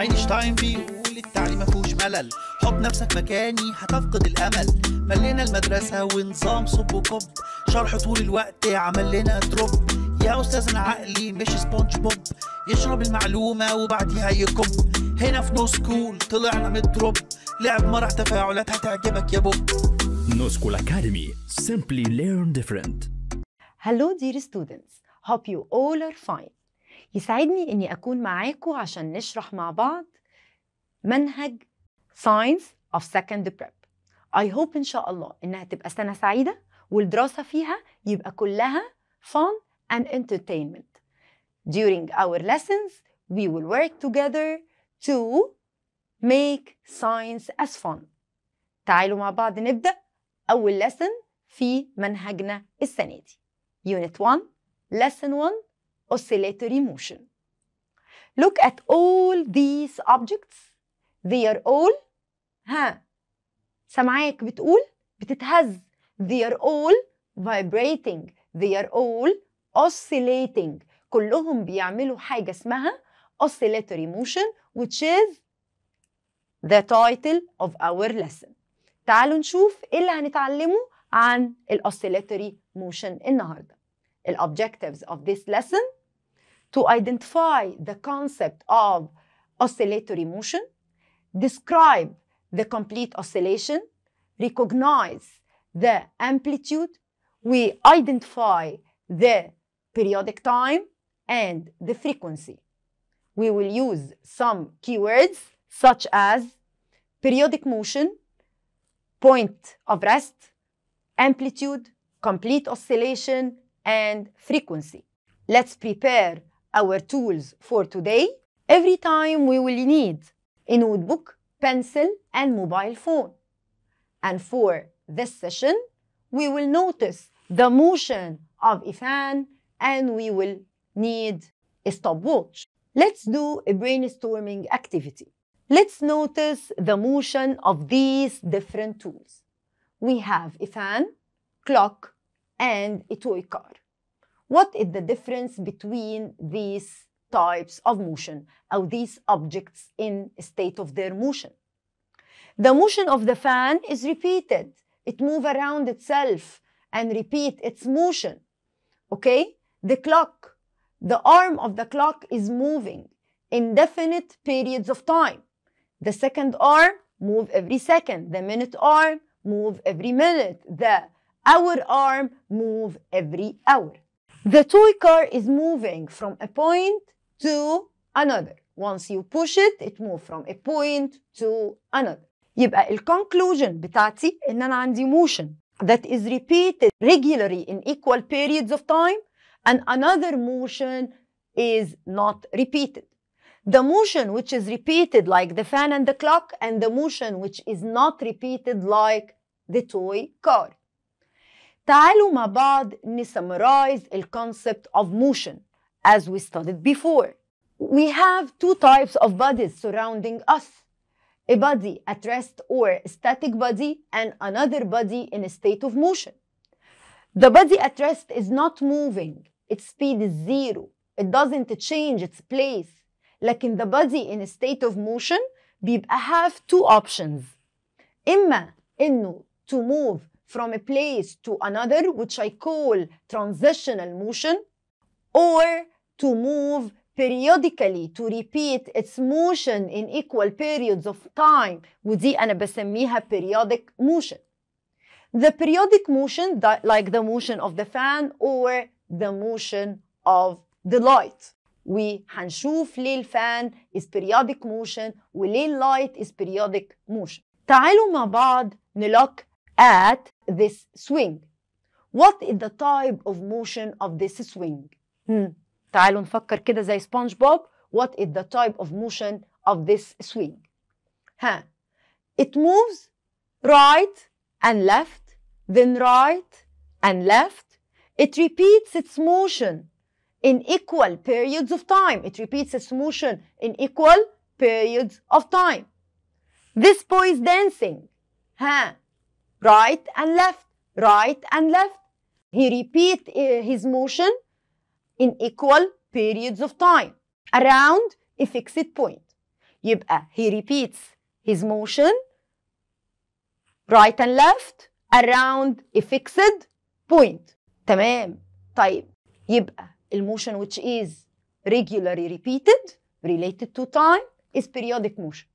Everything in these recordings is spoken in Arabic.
اينشتاين بيقول التعليم مفهوش ملل حط نفسك مكاني هتفقد الامل ملينا المدرسه ونظام صب وكب شرح طول الوقت عمل لنا دروب يا استاذنا عقلي مش سبونج بوب يشرب المعلومه وبعديها يكب هنا في نو سكول طلعنا من الدروب لعب مرح تفاعلات هتعجبك يا بوب نو سكول اكاديمي simply learn different هلو دير ستودنتس هوب يو اول ار فاين يسعدني اني اكون معاكم عشان نشرح مع بعض منهج ساينس اوف سكند بريب اي هوب ان شاء الله انها تبقى سنه سعيده والدراسه فيها يبقى كلها fun and entertainment during our lessons we will work together to make science as fun تعالوا مع بعض نبدا اول lesson في منهجنا السنه دي unit 1 lesson 1 oscillatory motion. Look at all these objects. They are all ها سمعاك بتقول بتتهز They are all vibrating. They are all oscillating. كلهم بيعملوا حاجة اسمها oscillatory motion which is the title of our lesson. تعالوا نشوف ايه اللي هنتعلمه عن الاوسيلاتوري موشن النهارده. الobjectives of this lesson to identify the concept of oscillatory motion, describe the complete oscillation, recognize the amplitude, we identify the periodic time and the frequency. We will use some keywords such as periodic motion, point of rest, amplitude, complete oscillation, and frequency. Let's prepare our tools for today, every time we will need a notebook, pencil, and mobile phone. And for this session, we will notice the motion of a fan and we will need a stopwatch. Let's do a brainstorming activity. Let's notice the motion of these different tools. We have a fan, clock, and a toy car. What is the difference between these types of motion or these objects in state of their motion? The motion of the fan is repeated. It moves around itself and repeat its motion. Okay? The clock, the arm of the clock is moving indefinite periods of time. The second arm move every second. The minute arm move every minute. The hour arm move every hour. The toy car is moving from a point to another. Once you push it, it moves from a point to another. يبقى ال conclusion بتاعتي إن أنا عندي motion that is repeated regularly in equal periods of time and another motion is not repeated. The motion which is repeated like the fan and the clock and the motion which is not repeated like the toy car. تعالوا مع بعض نسمرايز ال concept of motion as we studied before. We have two types of bodies surrounding us. A body at rest or static body and another body in a state of motion. The body at rest is not moving. Its speed is zero. It doesn't change its place. Like in the body in a state of motion we have two options. إما إنه to move from a place to another, which I call transitional motion, or to move periodically to repeat its motion in equal periods of time ودي أنا بسميها periodic motion. The periodic motion like the motion of the fan or the motion of the light. we وهنشوف ليه الفان is periodic motion وليه light is periodic motion. تعالوا مع بعض نلوك at this swing what is the type of motion of this swing hmm. تعالوا نفكر كده زي سبونج بوب what is the type of motion of this swing ها it moves right and left then right and left it repeats its motion in equal periods of time it repeats its motion in equal periods of time this boy is dancing Huh? right and left, right and left. He repeat uh, his motion in equal periods of time around a fixed point. يبقى uh, he repeats his motion right and left around a fixed point. تمام طيب يبقى الموشن which is regularly repeated related to time is periodic motion.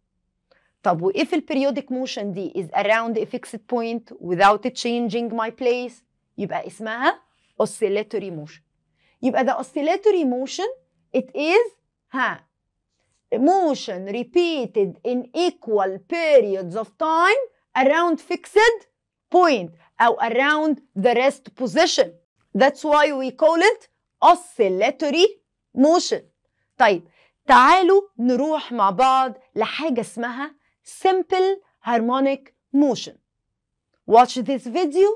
طب و if البريودك موشن دي is around a fixed point without changing my place يبقى اسمها oscillatory motion يبقى ده oscillatory motion it is ها motion repeated in equal periods of time around fixed point أو around the rest position that's why we call it oscillatory motion طيب تعالوا نروح مع بعض لحاجة اسمها simple harmonic motion. Watch this video,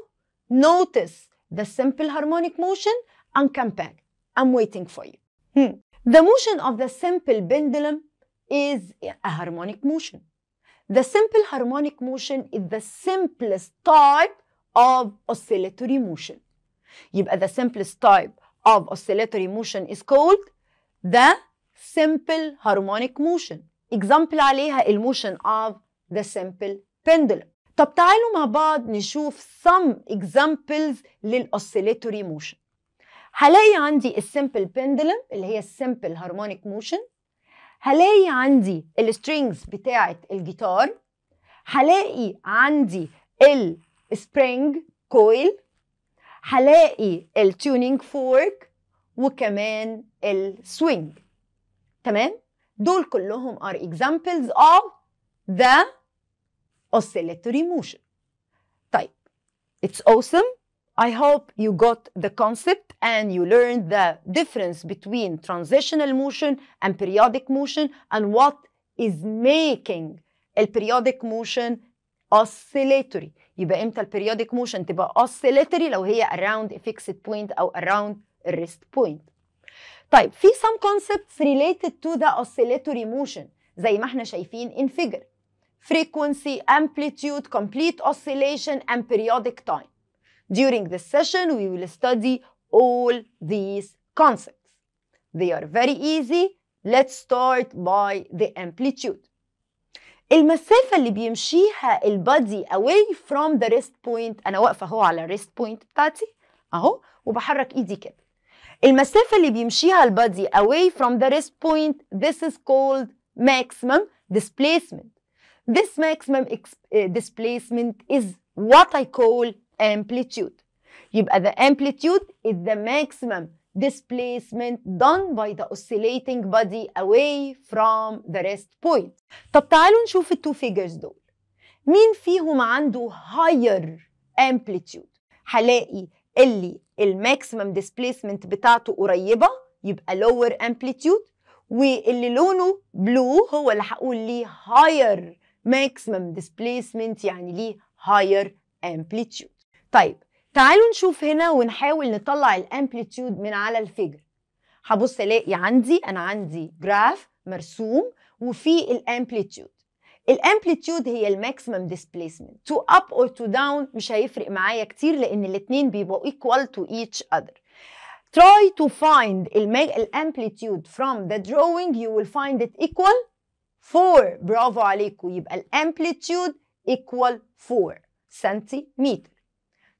notice the simple harmonic motion and come back. I'm waiting for you. Hmm. The motion of the simple pendulum is a harmonic motion. The simple harmonic motion is the simplest type of oscillatory motion. the simplest type of oscillatory motion is called the simple harmonic motion. اكزامبل عليها الموشن اوف ذا سمبل بندل طب تعالوا مع بعض نشوف سم اكزامبلز للاوسيليتوري موشن هلاقي عندي السمبل بندلم اللي هي السمبل هارمونيك موشن هلاقي عندي السترينجز بتاعة الجيتار هلاقي عندي السبرينج كويل هلاقي التيونينج فورك وكمان السوينج تمام دول كلهم are examples of the oscillatory motion طيب it's awesome I hope you got the concept and you learned the difference between transitional motion and periodic motion and what is making periodic motion oscillatory يبقى امتى البريودك موشن تبقى oscillatory لو هي around a fixed point او around a rest point طيب في some concepts related to the oscillatory motion زي ما احنا شايفين in figure frequency, amplitude, complete oscillation and periodic time. During this session we will study all these concepts. They are very easy. Let's start by the amplitude. المسافة اللي بيمشيها البادي away from the rest point أنا واقفة أهو على الريست بوينت بتاعتي أهو وبحرك إيدي كده المسافة اللي بيمشيها البادي away from the rest point this is called maximum displacement this maximum eh, displacement is what I call amplitude يبقى the amplitude is the maximum displacement done by the oscillating body away from the rest point. طب تعالوا نشوف التو figures دول. مين فيهم عنده higher amplitude؟ هلاقي اللي الماكسيمم ديسبيسمنت بتاعته قريبه يبقى لور امبليتيود واللي لونه بلو هو اللي هقول ليه هاير ماكسيمم ديسبيسمنت يعني ليه هاير امبليتيود طيب تعالوا نشوف هنا ونحاول نطلع الامبليتيود من على الفيجر هبص الاقي عندي انا عندي جراف مرسوم وفي الامبليتيود الامبليتيود هي الماكسيمم ديسبيسمنت تو اب اور تو داون مش هيفرق معايا كتير لان الاثنين بيبقوا ايكوال تو ايتش اذر try to find الامبليتيود from the drawing you will find it equal 4 برافو عليكم يبقى الامبليتيود equal 4 سنتيمتر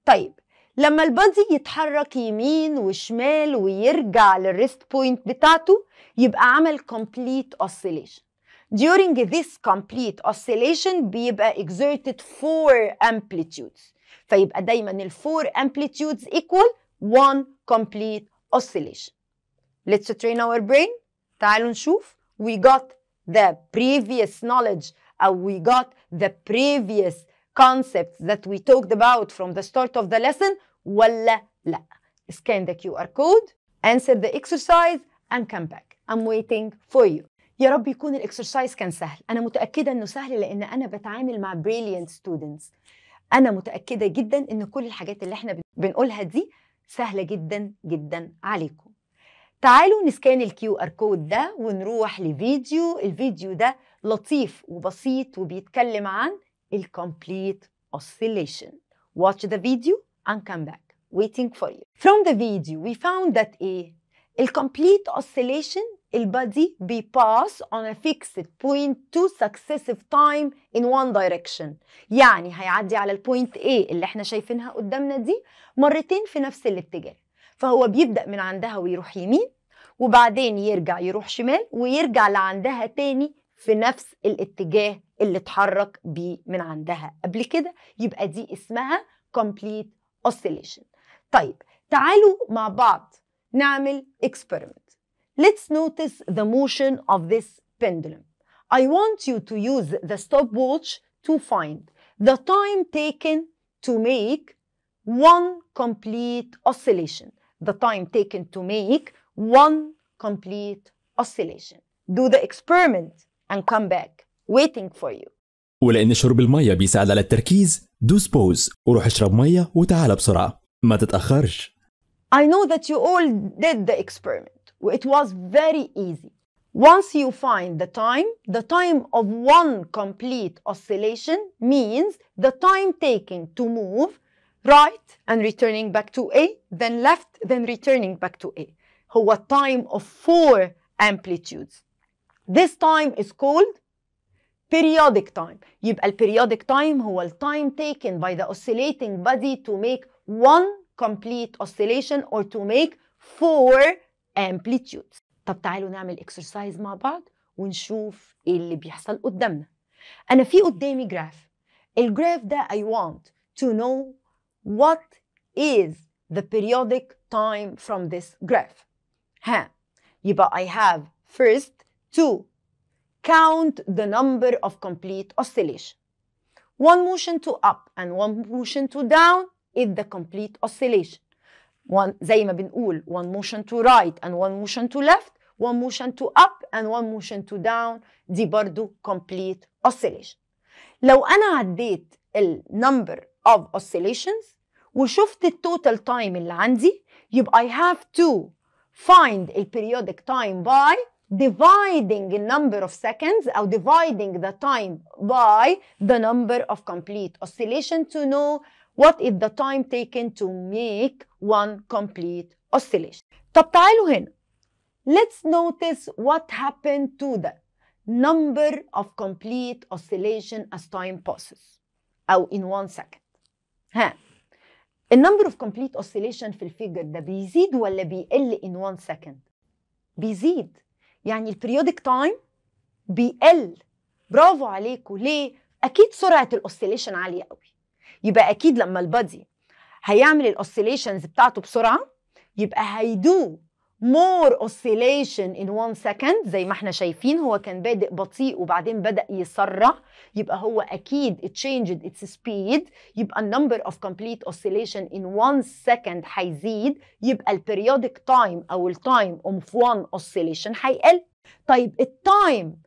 طيب لما البادي يتحرك يمين وشمال ويرجع للريست بوينت بتاعته يبقى عمل complete oscillation During this complete oscillation بيبقى exerted 4 amplitudes فيبقى دايما ال 4 amplitudes equal 1 complete oscillation. Let's train our brain. تعالوا نشوف. We got the previous knowledge or we got the previous concepts that we talked about from the start of the lesson ولا لا. Scan the QR code, answer the exercise and come back. I'm waiting for you. يا رب يكون الاكسرسايز كان سهل انا متاكده انه سهل لان انا بتعامل مع بريليانت ستودنتس انا متاكده جدا ان كل الحاجات اللي احنا بنقولها دي سهله جدا جدا عليكم تعالوا نسكان الكيو ار كود ده ونروح لفيديو الفيديو ده لطيف وبسيط وبيتكلم عن الكومبليت oscillation watch the video and come back waiting for you from the video we found that a الكومبليت oscillation البادي بيباس on a fixed point two successive time in one direction يعني هيعدي على البوينت A اللي احنا شايفينها قدامنا دي مرتين في نفس الاتجاه فهو بيبدأ من عندها ويروح يمين وبعدين يرجع يروح شمال ويرجع لعندها تاني في نفس الاتجاه اللي اتحرك بيه من عندها قبل كده يبقى دي اسمها complete oscillation طيب تعالوا مع بعض نعمل experiment Let's notice the motion of this pendulum. I want you to use the stopwatch to find the time taken to make one complete oscillation. The time taken to make one complete oscillation. Do the experiment and come back waiting for you. ولأن شرب المية بيساعد على التركيز دوس بوز وروح اشرب مية وتعال بسرعة ما تتأخرش. I know that you all did the experiment. It was very easy. Once you find the time, the time of one complete oscillation means the time taken to move right and returning back to A, then left, then returning back to A. هو time of four amplitudes. This time is called periodic time. يبقى periodic time هو ال time taken by the oscillating body to make one complete oscillation or to make four امبليتيود طب تعالوا نعمل اكسرسايز مع بعض ونشوف ايه اللي بيحصل قدامنا انا في قدامي جراف الجراف ده I want to know what is the periodic time from this graph ها يبقى I have first to count the number of complete oscillation one motion to up and one motion to down is the complete oscillation one زي ما بنقول one motion to right and one motion to left one motion to up and one motion to down دي برضو complete oscillation لو أنا عديت ال number of oscillations وشفت التوتال تايم اللي عندي يبقى I have to find ال periodic time by dividing the number of seconds or dividing the time by the number of complete oscillation to know What is the time taken to make one complete oscillation? طب تعالوا هنا. Let's notice what happened to the number of complete oscillation as time passes أو in one second. ها number of complete oscillation في الفيجر ده بيزيد ولا بيقل in one second؟ بيزيد يعني periodic time بيقل برافو عليكم ليه؟ اكيد سرعه الاوسيليشن عاليه قوي يبقى اكيد لما البادي هيعمل الاوسيليشنز بتاعته بسرعه يبقى هيدو مور اوسيليشن ان 1 سكند زي ما احنا شايفين هو كان بادئ بطيء وبعدين بدا يسرع يبقى هو اكيد اتشينجد اتس سبيد يبقى النمبر اوف كومبليت اوسيليشن ان 1 سكند هيزيد يبقى البيريودك تايم او التايم اوف 1 اوسيليشن هيقل طيب التايم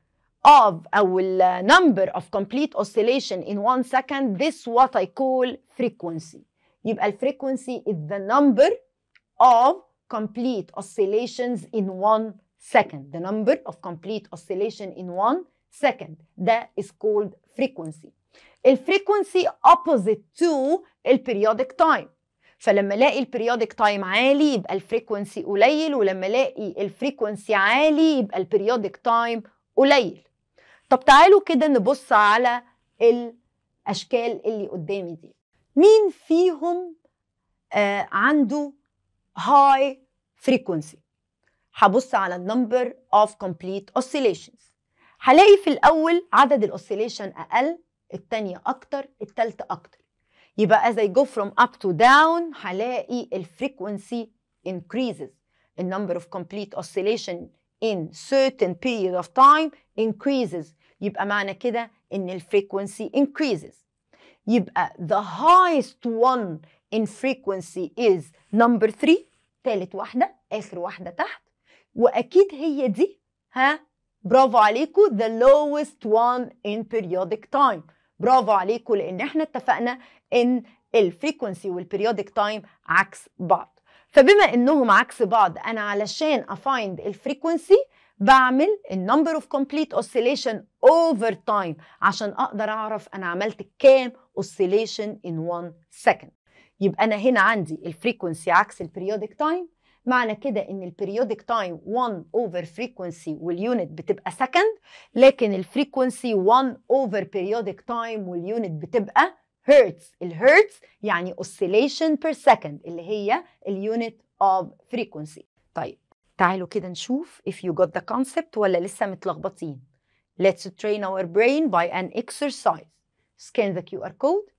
of أو ال number of complete oscillation in one second this what I call frequency يبقى ال frequency is the number of complete oscillations in one second the number of complete oscillation in one second ده is called frequency ال frequency opposite to ال periodic time فلما الاقي البريودك تايم عالي يبقى الفريكونسي قليل ولما الاقي الفريكونسي عالي يبقى البريودك تايم قليل طب تعالوا كده نبص على الاشكال اللي قدامي دي مين فيهم آه عنده هاي فريكونسي هبص على النمبر اوف كومبليت اوسيليشنز هلاقي في الاول عدد الاوسيليشن اقل الثانيه اكتر الثالثه اكتر يبقى as I go from up to down هلاقي الفريكونسي increases the number of complete oscillation in certain period of time increases يبقى معنى كده ان الفريكونسي increases يبقى the highest one in frequency is number 3 تالت واحدة آخر واحدة تحت وأكيد هي دي ها برافو عليكم the lowest one in periodic time برافو عليكم لأن احنا اتفقنا إن الفريكونسي والبريودك تايم عكس بعض فبما انهم عكس بعض انا علشان افايند الفريكونسي بعمل النمبر اوف كومبليت اوسيليشن اوفر تايم عشان اقدر اعرف انا عملت كام اوسيليشن ان 1 سكند يبقى انا هنا عندي الفريكوانسي عكس البريودك تايم معنى كده ان البريودك تايم 1 اوفر فريكوانسي واليونت بتبقى سكند لكن الفريكوانسي 1 اوفر بريودك تايم واليونت بتبقى هرتز الهرتز يعني اوسيليشن بير سكند اللي هي اليونت اوف فريكوانسي طيب تعالوا كده نشوف if you got the concept ولا لسه متلخبطين let's train our brain by an exercise scan the QR code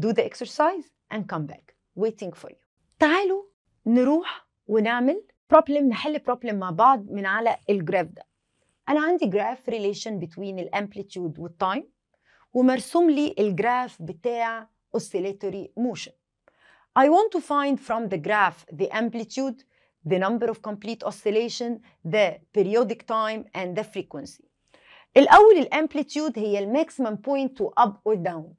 do the exercise and come back waiting for you تعالوا نروح ونعمل problem نحل problem مع بعض من على الجراف ده انا عندي جراف ريليشن بتوين الامبليتيود والتايم ومرسوم لي الجراف بتاع oscillatory motion I want to find from the graph the amplitude the number of complete oscillation, the periodic time, and the frequency. الأول الامبليتيود هي الماكسيمم بوينت تو اب اور داون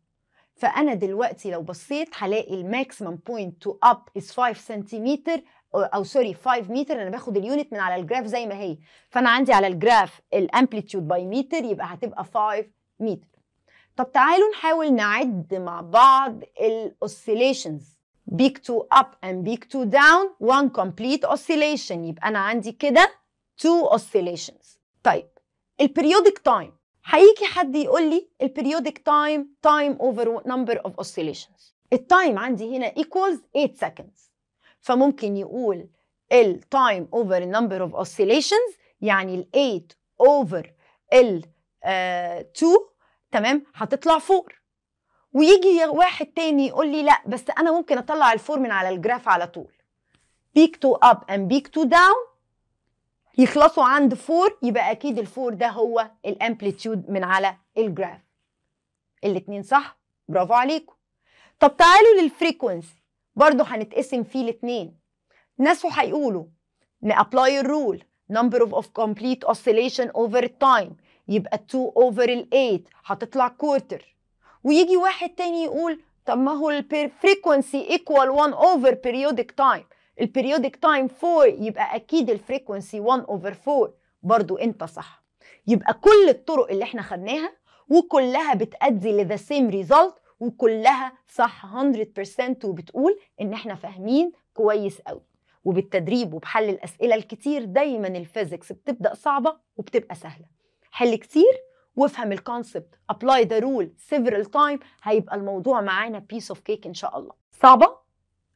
فأنا دلوقتي لو بصيت هلاقي الماكسيمم بوينت تو اب از 5 سنتيمتر أو سوري 5 متر أنا باخد اليونت من على الجراف زي ما هي فأنا عندي على الجراف الامبليتيود باي متر يبقى هتبقى 5 متر طب تعالوا نحاول نعد مع بعض الاوسيليشنز بيك تو اب اند بيك تو داون one كومبليت اوسيليشن يبقى أنا عندي كده two اوسيليشنز طيب البريودك تايم هيجي حد يقول لي البريودك تايم تايم اوفر نمبر اوف اوسيليشنز التايم عندي هنا ايكوالز 8 سكندز فممكن يقول ال التايم اوفر نمبر اوف oscillations يعني ال 8 اوفر ال 2 آه، تمام هتطلع 4 ويجي واحد تاني يقول لي لا بس انا ممكن اطلع الفور من على الجراف على طول بيك تو اب اند بيك تو داون يخلصوا عند فور يبقى اكيد الفور ده هو الامبليتيود من على الجراف الاتنين صح برافو عليكم طب تعالوا للفريكوينسي برضو هنتقسم فيه الاتنين ناس هيقولوا نابلاي الرول number of, complete oscillation over time يبقى 2 over ال 8 هتطلع كورتر ويجي واحد تاني يقول طب ما هو الفريكونسي ايكوال 1 اوفر بيريودك تايم البيريودك تايم 4 يبقى اكيد الفريكونسي 1 اوفر 4 برضو انت صح يبقى كل الطرق اللي احنا خدناها وكلها بتأدي لذا سيم ريزلت وكلها صح 100% وبتقول ان احنا فاهمين كويس قوي وبالتدريب وبحل الاسئله الكتير دايما الفيزيكس بتبدا صعبه وبتبقى سهله حل كتير وافهم الكونسبت ابلاي ذا رول سيفرال تايم هيبقى الموضوع معانا بيس اوف كيك ان شاء الله صعبه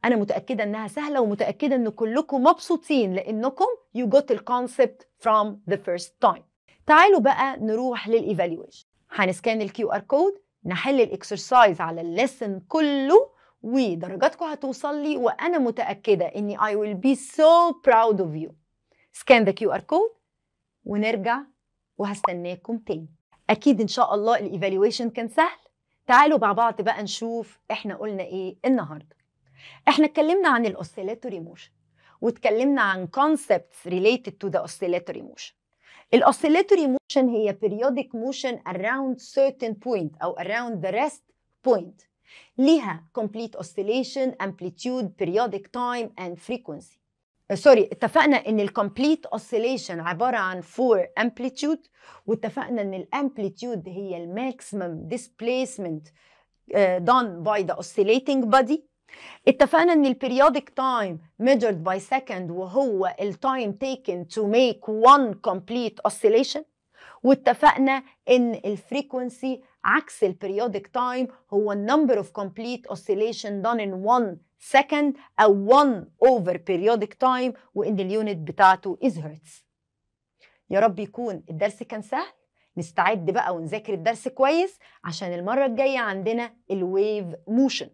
انا متاكده انها سهله ومتاكده ان كلكم مبسوطين لانكم يو جوت الكونسبت فروم ذا فيرست تايم تعالوا بقى نروح للايفالويشن هنسكان الكيو ار كود نحل الاكسرسايز على الليسن كله ودرجاتكم هتوصل لي وانا متاكده اني I will be so proud of you ذا كيو ار كود ونرجع وهستناكم تاني اكيد ان شاء الله الايفالويشن كان سهل تعالوا مع بعض بقى نشوف احنا قلنا ايه النهارده احنا اتكلمنا عن الاوسيلاتوري موشن واتكلمنا عن concepts related to the oscillatory motion الاوسيلاتوري موشن هي periodic motion around certain point او around the rest point ليها complete oscillation amplitude periodic time and frequency سوري اتفقنا ان الكومبليت اوسيليشن عباره عن فور امبليتيود واتفقنا ان الامبليتيود هي الماكسيمم ديسبليسمنت دون باي ذا اوسيليتنج بودي اتفقنا ان البيريودك تايم ميجرد باي سكند وهو التايم تيكن تو ميك وان كومبليت اوسيليشن واتفقنا ان الفريكونسي عكس البريودك تايم هو النمبر اوف complete اوسيليشن done in 1 second أو 1 over periodic time وإن اليونت بتاعته is hertz يا رب يكون الدرس كان سهل نستعد بقى ونذاكر الدرس كويس عشان المرة الجاية عندنا الويف موشن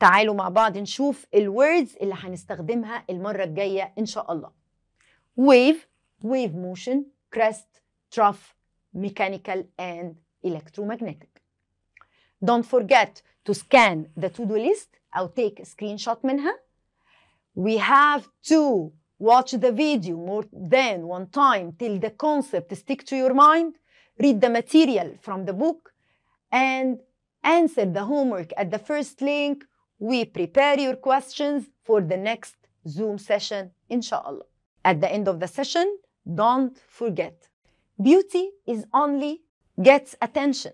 تعالوا مع بعض نشوف الوردز اللي هنستخدمها المرة الجاية إن شاء الله wave wave motion crest trough mechanical and electromagnetic. Don't forget to scan the to-do list I'll take a screenshot منها. We have to watch the video more than one time till the concept stick to your mind, read the material from the book, and answer the homework at the first link. We prepare your questions for the next Zoom session, inshallah. At the end of the session, don't forget, beauty is only gets attention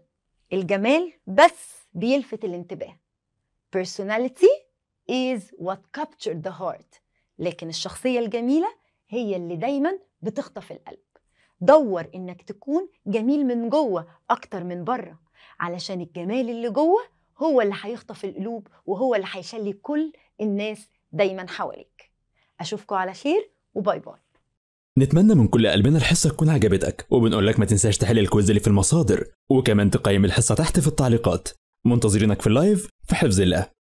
الجمال بس بيلفت الانتباه personality is what captured the heart لكن الشخصية الجميلة هي اللي دايما بتخطف القلب دور انك تكون جميل من جوه اكتر من بره علشان الجمال اللي جوه هو اللي هيخطف القلوب وهو اللي هيشلي كل الناس دايما حواليك اشوفكم على خير وباي باي نتمنى من كل قلبنا الحصة تكون عجبتك وبنقول لك ما تنساش تحل الكويز اللي في المصادر وكمان تقيم الحصة تحت في التعليقات منتظرينك في اللايف في حفظ الله